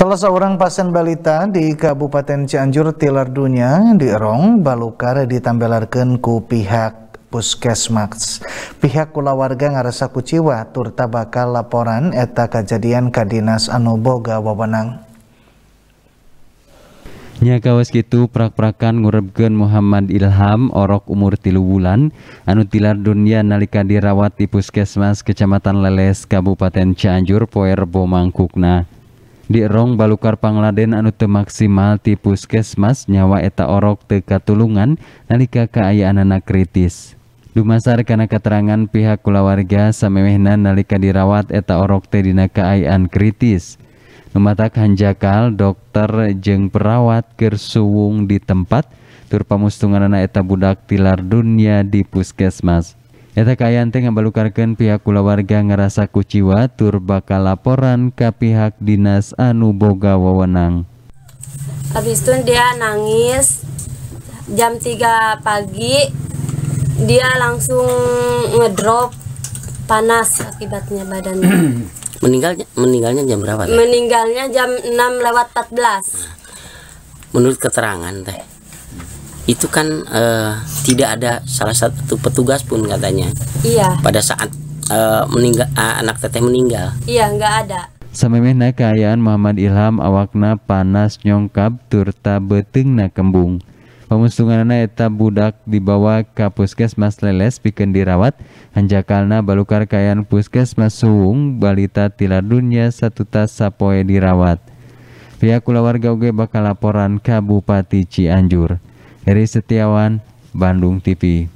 Salah seorang pasien balita di Kabupaten Cianjur tilar dunia di Erong Balukar ditambelarkan ku pihak puskesmas. Pihak kulawarga ngarasa kuciwa turta bakal laporan eta kejadian kadinas anu boga wawenang. Nya kawas gitu prak-prakan ngurebgen Muhammad Ilham orok umur tilu bulan anu tilar dunia nalika dirawat di puskesmas kecamatan Leles Kabupaten Cianjur poer Bomangkukna di Rong Balukar Pangladen anu te maksimal di puskesmas nyawa eta orok te katulungan nalika kaayaan anak kritis Dumasar karena keterangan pihak kulawarga samemehna nalika dirawat eta orok te dina kaayaan kritis Numatak hanjakal dokter jeng perawat gersuwung di tempat tur pamustungan anak eta budak tilar dunia di puskesmas Eta kayanti ngabalukarkan pihak warga ngerasa kuciwa tur bakal laporan ke pihak dinas anu boga wewenang. Habis itu dia nangis jam 3 pagi dia langsung ngedrop panas akibatnya badannya. meninggalnya meninggalnya jam berapa? Teh? Meninggalnya jam 6 lewat 14. Nah, menurut keterangan teh itu kan uh, tidak ada salah satu petugas pun katanya. Iya. Pada saat uh, meninggal uh, anak teteh meninggal. Iya, nggak ada. Samemehna kaayaan Muhammad Ilham awakna panas nyongkap turta betengna kembung. Pamustunganana eta budak dibawa ke puskesmas leles bikin dirawat hanjakalna balukar kayaan puskesmas suung balita tilar dunya tas sapoe dirawat. Pihak warga uge bakal laporan ke Bupati Cianjur. Eri Setiawan, Bandung TV.